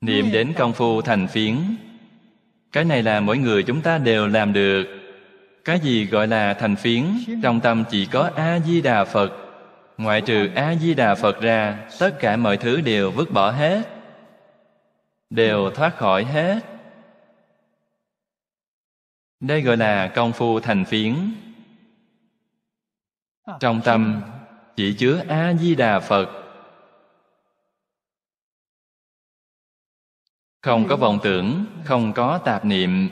niệm đến công phu thành phiến cái này là mỗi người chúng ta đều làm được cái gì gọi là thành phiến trong tâm chỉ có a di đà phật ngoại trừ a di đà phật ra tất cả mọi thứ đều vứt bỏ hết đều thoát khỏi hết đây gọi là công phu thành phiến trong tâm chỉ chứa a di đà phật không có ừ. vọng tưởng không có tạp niệm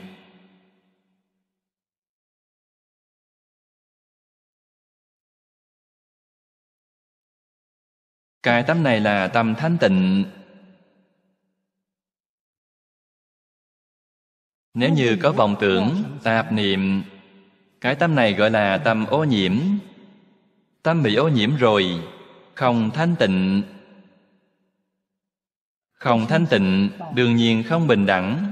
cái tâm này là tâm thanh tịnh nếu như có vọng tưởng tạp niệm cái tâm này gọi là tâm ô nhiễm tâm bị ô nhiễm rồi không thanh tịnh không thanh tịnh đương nhiên không bình đẳng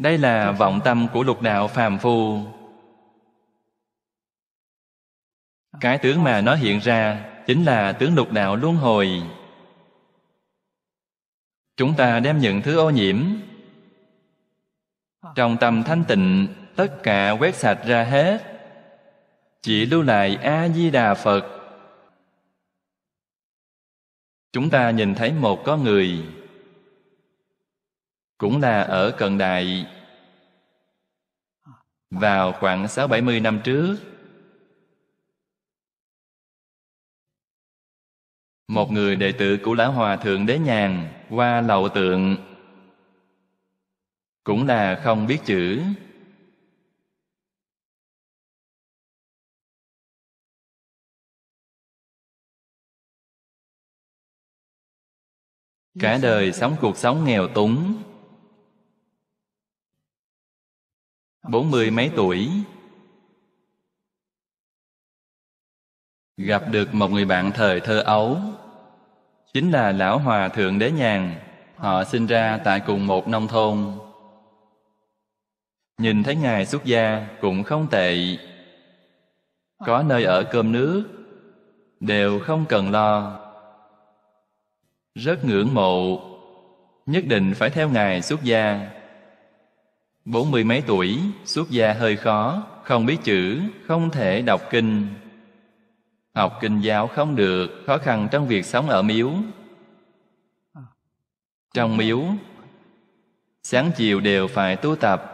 đây là vọng tâm của lục đạo phàm phu cái tướng mà nó hiện ra chính là tướng lục đạo luân hồi chúng ta đem những thứ ô nhiễm trong tâm thanh tịnh tất cả quét sạch ra hết chỉ lưu lại a di đà phật chúng ta nhìn thấy một có người cũng là ở cận đại vào khoảng sáu bảy mươi năm trước một người đệ tử của lão hòa thượng đế nhàn qua lầu tượng cũng là không biết chữ cả đời sống cuộc sống nghèo túng bốn mươi mấy tuổi gặp được một người bạn thời thơ ấu chính là lão hòa thượng đế nhàn họ sinh ra tại cùng một nông thôn nhìn thấy ngài xuất gia cũng không tệ có nơi ở cơm nước đều không cần lo rất ngưỡng mộ nhất định phải theo ngài xuất gia bốn mươi mấy tuổi xuất gia hơi khó không biết chữ không thể đọc kinh học kinh giáo không được khó khăn trong việc sống ở miếu trong miếu sáng chiều đều phải tu tập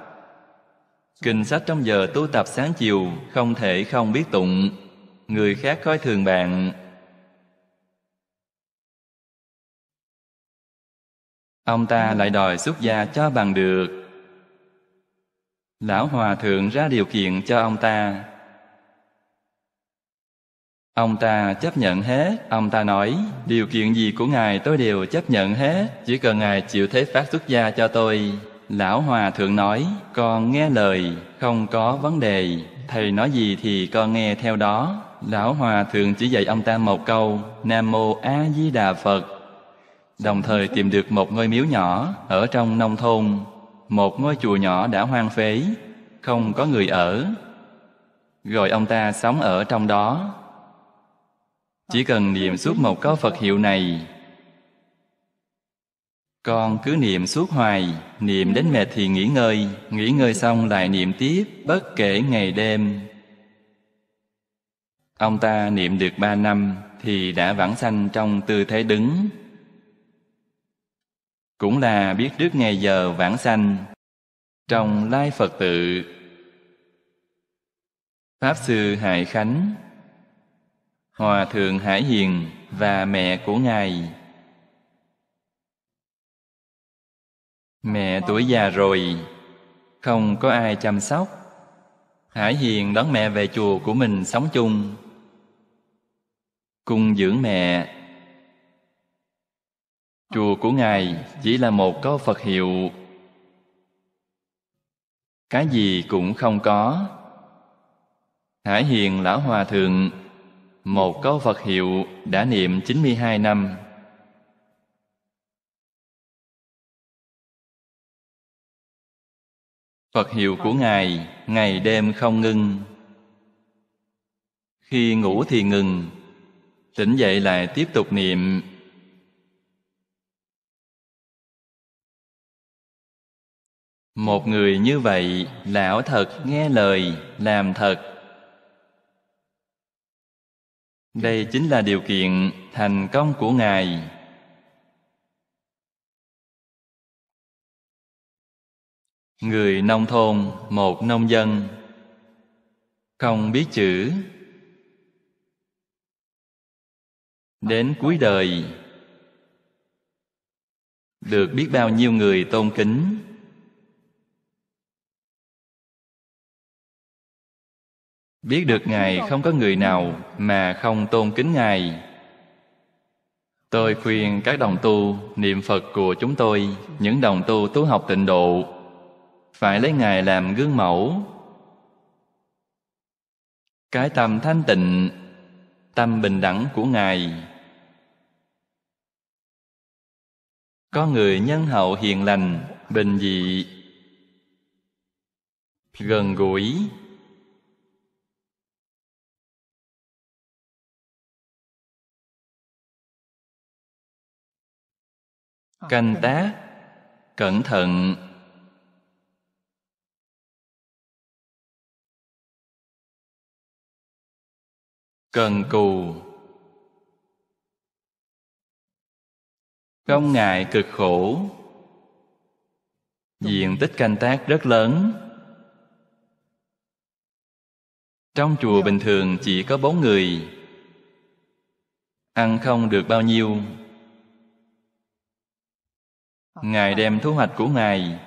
kinh sách trong giờ tu tập sáng chiều không thể không biết tụng người khác coi thường bạn Ông ta lại đòi xuất gia cho bằng được. Lão Hòa Thượng ra điều kiện cho ông ta. Ông ta chấp nhận hết, ông ta nói, điều kiện gì của Ngài tôi đều chấp nhận hết, chỉ cần Ngài chịu thế phát xuất gia cho tôi. Lão Hòa Thượng nói, con nghe lời, không có vấn đề, thầy nói gì thì con nghe theo đó. Lão Hòa Thượng chỉ dạy ông ta một câu, Nam Mô A Di Đà Phật. Đồng thời tìm được một ngôi miếu nhỏ ở trong nông thôn, một ngôi chùa nhỏ đã hoang phế, không có người ở. Rồi ông ta sống ở trong đó. Chỉ cần niệm suốt một câu Phật hiệu này, con cứ niệm suốt hoài, niệm đến mệt thì nghỉ ngơi, nghỉ ngơi xong lại niệm tiếp, bất kể ngày đêm. Ông ta niệm được ba năm thì đã vãng sanh trong tư thế đứng, cũng là biết trước ngày giờ vãng sanh trong lai phật tự pháp sư hải khánh hòa thượng hải hiền và mẹ của ngài mẹ tuổi già rồi không có ai chăm sóc hải hiền đón mẹ về chùa của mình sống chung cung dưỡng mẹ Chùa của Ngài chỉ là một câu Phật hiệu Cái gì cũng không có Hải Hiền Lão Hòa Thượng Một câu Phật hiệu đã niệm 92 năm Phật hiệu của Ngài ngày đêm không ngưng Khi ngủ thì ngừng Tỉnh dậy lại tiếp tục niệm Một người như vậy, lão thật nghe lời, làm thật. Đây chính là điều kiện thành công của Ngài. Người nông thôn, một nông dân, không biết chữ. Đến cuối đời, được biết bao nhiêu người tôn kính, biết được ngài không có người nào mà không tôn kính ngài tôi khuyên các đồng tu niệm phật của chúng tôi những đồng tu tu học tịnh độ phải lấy ngài làm gương mẫu cái tâm thanh tịnh tâm bình đẳng của ngài có người nhân hậu hiền lành bình dị gần gũi À, canh tác cẩn thận cần cù không ngại cực khổ diện tích canh tác rất lớn trong chùa dạ. bình thường chỉ có bốn người ăn không được bao nhiêu Ngài đem thu hoạch của Ngài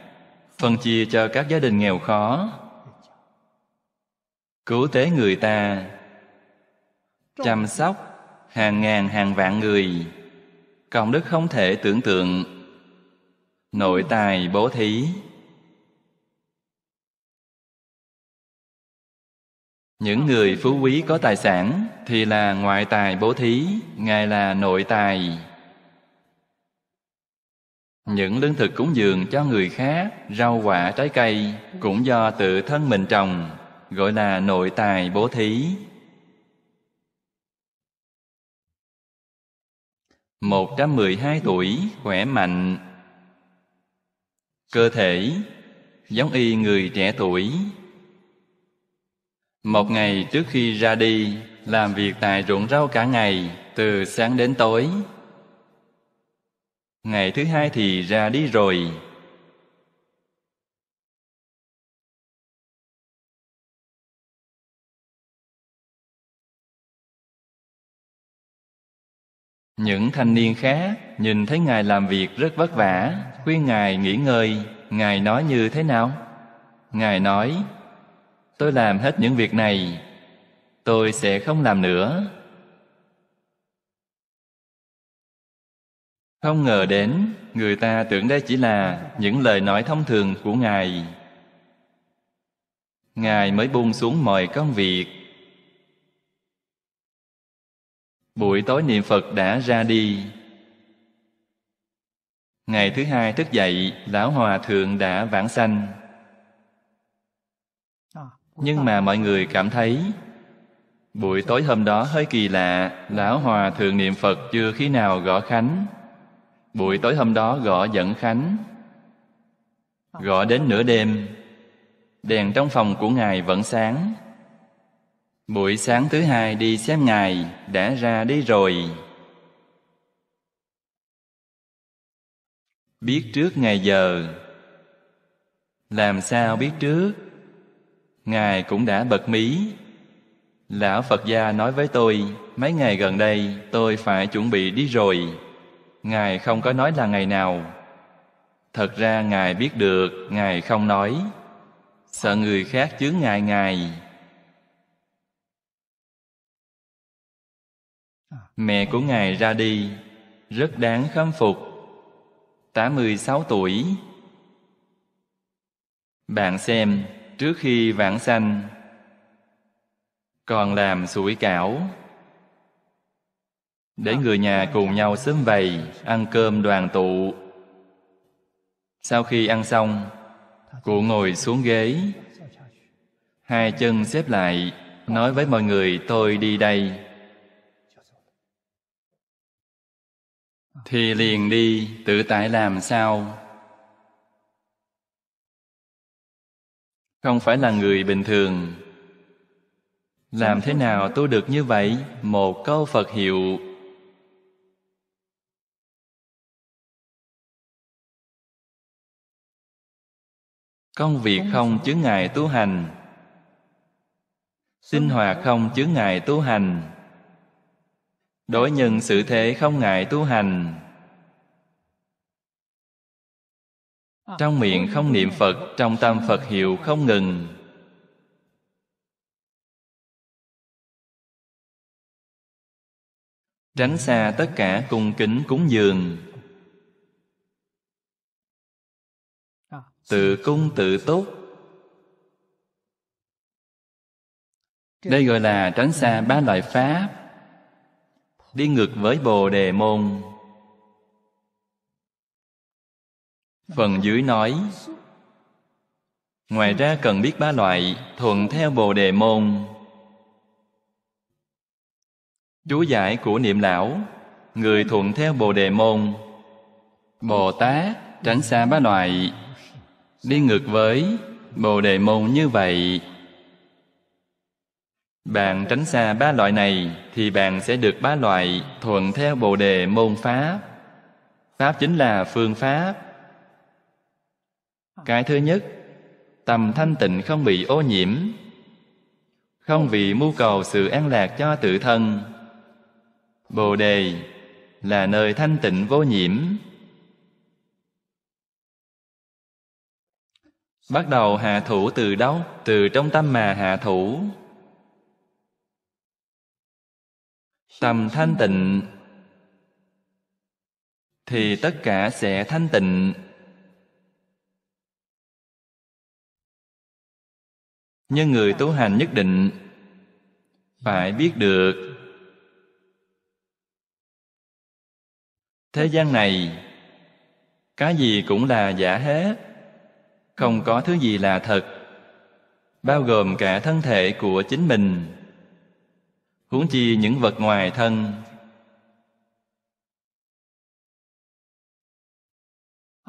phân chia cho các gia đình nghèo khó, cứu tế người ta, chăm sóc hàng ngàn hàng vạn người. Công đức không thể tưởng tượng. Nội tài bố thí Những người phú quý có tài sản thì là ngoại tài bố thí, Ngài là nội tài. Những lương thực cúng dường cho người khác, rau quả trái cây cũng do tự thân mình trồng, gọi là nội tài bố thí. một trăm mười hai tuổi, khỏe mạnh Cơ thể, giống y người trẻ tuổi Một ngày trước khi ra đi, làm việc tại ruộng rau cả ngày, từ sáng đến tối ngày thứ hai thì ra đi rồi Những thanh niên khác nhìn thấy Ngài làm việc rất vất vả, khuyên Ngài nghỉ ngơi. Ngài nói như thế nào? Ngài nói, tôi làm hết những việc này, tôi sẽ không làm nữa. Không ngờ đến, người ta tưởng đây chỉ là những lời nói thông thường của Ngài. Ngài mới buông xuống mọi công việc. Buổi tối niệm Phật đã ra đi. Ngày thứ hai thức dậy, Lão Hòa Thượng đã vãng sanh. Nhưng mà mọi người cảm thấy Buổi tối hôm đó hơi kỳ lạ Lão Hòa Thượng niệm Phật chưa khi nào gõ khánh Buổi tối hôm đó gõ dẫn khánh Gõ đến nửa đêm Đèn trong phòng của Ngài vẫn sáng Buổi sáng thứ hai đi xem Ngài Đã ra đi rồi Biết trước ngày giờ Làm sao biết trước Ngài cũng đã bật mí Lão Phật gia nói với tôi Mấy ngày gần đây tôi phải chuẩn bị đi rồi Ngài không có nói là ngày nào Thật ra Ngài biết được Ngài không nói Sợ người khác chướng ngại Ngài Mẹ của Ngài ra đi Rất đáng khâm phục tám mươi sáu tuổi Bạn xem Trước khi vãng sanh Còn làm sủi cảo để người nhà cùng nhau sớm vầy ăn cơm đoàn tụ sau khi ăn xong cụ ngồi xuống ghế hai chân xếp lại nói với mọi người tôi đi đây thì liền đi tự tại làm sao không phải là người bình thường làm thế nào tôi được như vậy một câu phật hiệu Công việc không chứa ngài tu hành Sinh hoạt không chứa ngài tu hành Đối nhân sự thế không ngại tu hành à, Trong miệng không niệm Phật Trong tâm Phật hiệu không ngừng Tránh xa tất cả cung kính cúng dường tự cung tự túc đây gọi là tránh xa ba loại pháp đi ngược với bồ đề môn phần dưới nói ngoài ra cần biết ba loại thuận theo bồ đề môn chú giải của niệm lão người thuận theo bồ đề môn bồ tát tránh xa ba loại đi ngược với bồ đề môn như vậy bạn tránh xa ba loại này thì bạn sẽ được ba loại thuận theo bồ đề môn pháp pháp chính là phương pháp cái thứ nhất tầm thanh tịnh không bị ô nhiễm không vì mưu cầu sự an lạc cho tự thân bồ đề là nơi thanh tịnh vô nhiễm Bắt đầu hạ thủ từ đâu? Từ trong tâm mà hạ thủ. tâm thanh tịnh thì tất cả sẽ thanh tịnh. Nhưng người tu hành nhất định phải biết được thế gian này cái gì cũng là giả hết không có thứ gì là thật bao gồm cả thân thể của chính mình huống chi những vật ngoài thân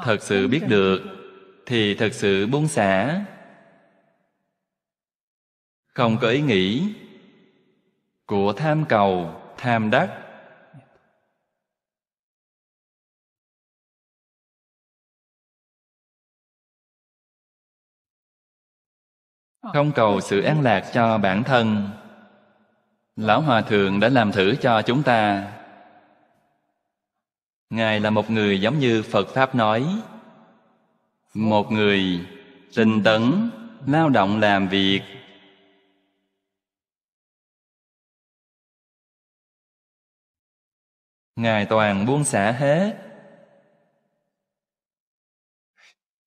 thật sự biết được thì thật sự buông xả không có ý nghĩ của tham cầu tham đắc không cầu sự an lạc cho bản thân lão hòa thượng đã làm thử cho chúng ta ngài là một người giống như phật pháp nói một người tinh tấn lao động làm việc ngài toàn buông xả hết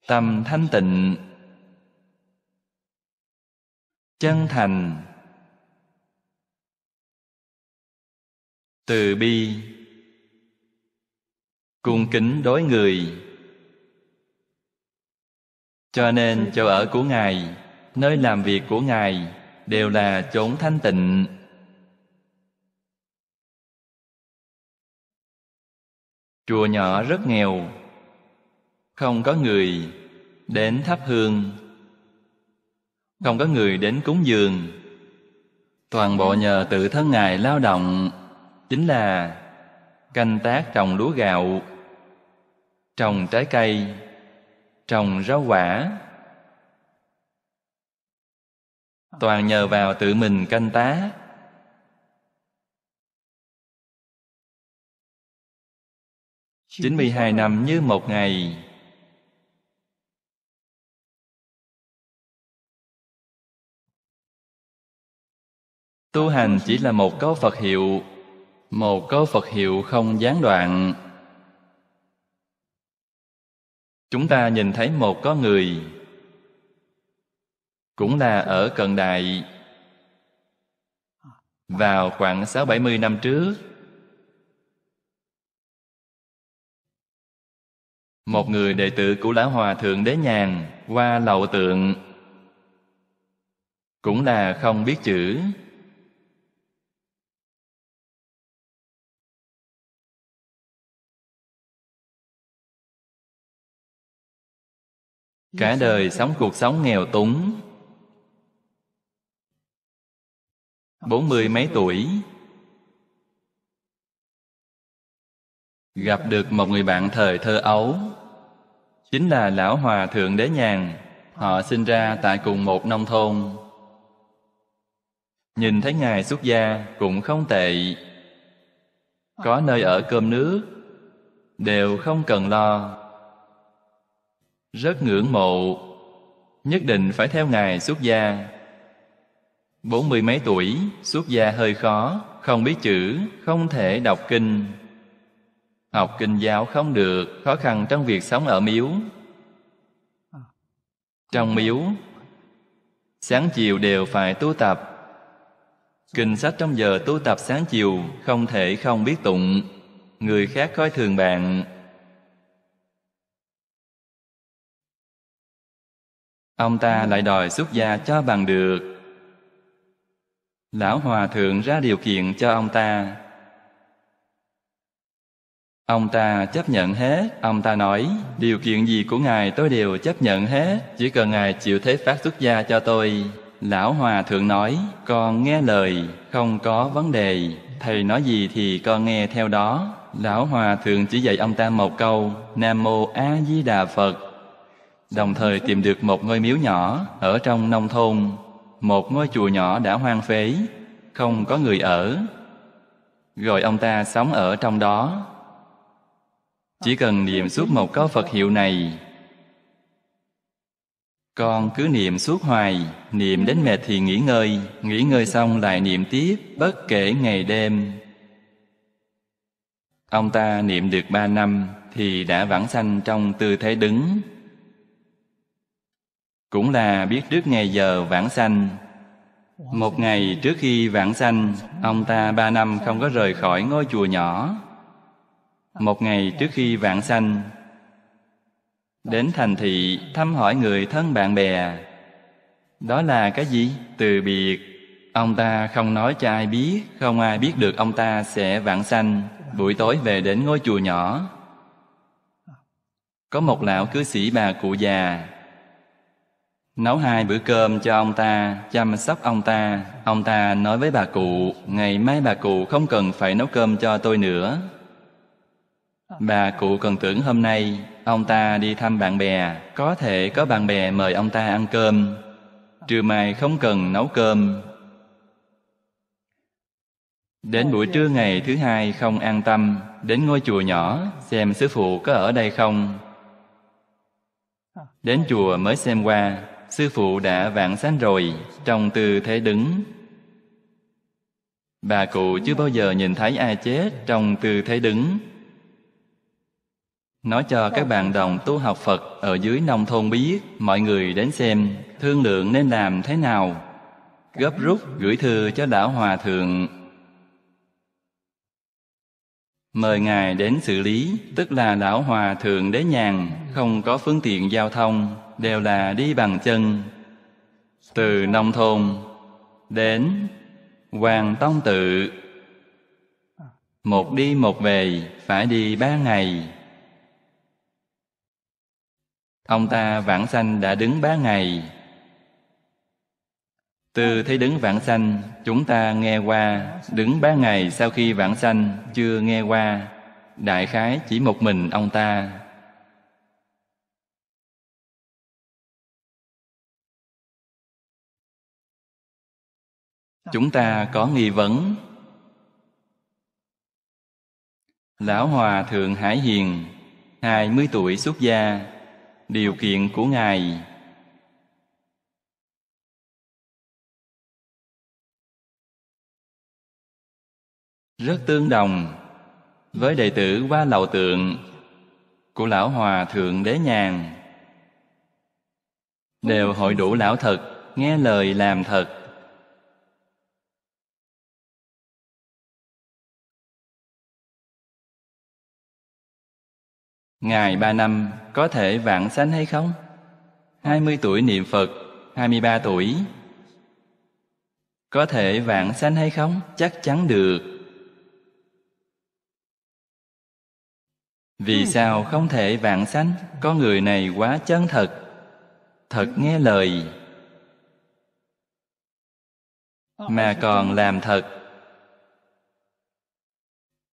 tâm thanh tịnh chân thành từ bi cung kính đối người cho nên chỗ ở của ngài nơi làm việc của ngài đều là chốn thanh tịnh chùa nhỏ rất nghèo không có người đến thắp hương không có người đến cúng dường toàn bộ nhờ tự thân ngài lao động chính là canh tác trồng lúa gạo trồng trái cây trồng rau quả toàn nhờ vào tự mình canh tác chín mươi hai năm như một ngày Tu hành chỉ là một câu Phật hiệu Một câu Phật hiệu không gián đoạn Chúng ta nhìn thấy một có người Cũng là ở Cần Đại Vào khoảng sáu bảy mươi năm trước Một người đệ tử của Lão Hòa Thượng Đế Nhàn Qua lậu tượng Cũng là không biết chữ cả đời sống cuộc sống nghèo túng bốn mươi mấy tuổi gặp được một người bạn thời thơ ấu chính là lão hòa thượng đế nhàn họ sinh ra tại cùng một nông thôn nhìn thấy ngài xuất gia cũng không tệ có nơi ở cơm nước đều không cần lo rất ngưỡng mộ nhất định phải theo ngài xuất gia bốn mươi mấy tuổi xuất gia hơi khó không biết chữ không thể đọc kinh học kinh giáo không được khó khăn trong việc sống ở miếu trong miếu sáng chiều đều phải tu tập kinh sách trong giờ tu tập sáng chiều không thể không biết tụng người khác coi thường bạn Ông ta lại đòi xuất gia cho bằng được. Lão Hòa Thượng ra điều kiện cho ông ta. Ông ta chấp nhận hết, ông ta nói, điều kiện gì của Ngài tôi đều chấp nhận hết, chỉ cần Ngài chịu thế phát xuất gia cho tôi. Lão Hòa Thượng nói, con nghe lời, không có vấn đề, thầy nói gì thì con nghe theo đó. Lão Hòa Thượng chỉ dạy ông ta một câu, Nam Mô A Di Đà Phật. Đồng thời tìm được một ngôi miếu nhỏ ở trong nông thôn, một ngôi chùa nhỏ đã hoang phế, không có người ở. Rồi ông ta sống ở trong đó. Chỉ cần niệm suốt một câu Phật hiệu này, con cứ niệm suốt hoài, niệm đến mệt thì nghỉ ngơi, nghỉ ngơi xong lại niệm tiếp, bất kể ngày đêm. Ông ta niệm được ba năm thì đã vãng sanh trong tư thế đứng, cũng là biết trước ngày giờ vãng sanh một ngày trước khi vãng sanh ông ta ba năm không có rời khỏi ngôi chùa nhỏ một ngày trước khi vãng sanh đến thành thị thăm hỏi người thân bạn bè đó là cái gì từ biệt ông ta không nói cho ai biết không ai biết được ông ta sẽ vãng sanh buổi tối về đến ngôi chùa nhỏ có một lão cư sĩ bà cụ già Nấu hai bữa cơm cho ông ta, chăm sóc ông ta. Ông ta nói với bà cụ, ngày mai bà cụ không cần phải nấu cơm cho tôi nữa. Bà cụ còn tưởng hôm nay ông ta đi thăm bạn bè, có thể có bạn bè mời ông ta ăn cơm. Trưa mai không cần nấu cơm. Đến buổi trưa ngày thứ hai không an tâm, đến ngôi chùa nhỏ xem sư phụ có ở đây không. Đến chùa mới xem qua, sư phụ đã vãng sanh rồi trong tư thế đứng bà cụ chưa bao giờ nhìn thấy ai chết trong tư thế đứng nói cho các bạn đồng tu học phật ở dưới nông thôn biết mọi người đến xem thương lượng nên làm thế nào gấp rút gửi thư cho đảo hòa thượng mời ngài đến xử lý tức là đảo hòa thượng đế nhàn không có phương tiện giao thông đều là đi bằng chân từ nông thôn đến hoàng tông tự một đi một về phải đi ba ngày ông ta vãng sanh đã đứng ba ngày từ thấy đứng vãng sanh chúng ta nghe qua đứng ba ngày sau khi vãng sanh chưa nghe qua đại khái chỉ một mình ông ta chúng ta có nghi vấn lão hòa thượng hải hiền hai mươi tuổi xuất gia điều kiện của ngài rất tương đồng với đệ tử qua lầu tượng của lão hòa thượng đế nhàn đều hội đủ lão thật nghe lời làm thật Ngài ba năm có thể vãng sanh hay không? hai mươi tuổi niệm Phật, hai mươi ba tuổi. Có thể vãng sanh hay không? Chắc chắn được. Vì ừ. sao không thể vãng sanh? Con người này quá chân thật. Thật nghe lời. Ờ, Mà ờ, còn làm thật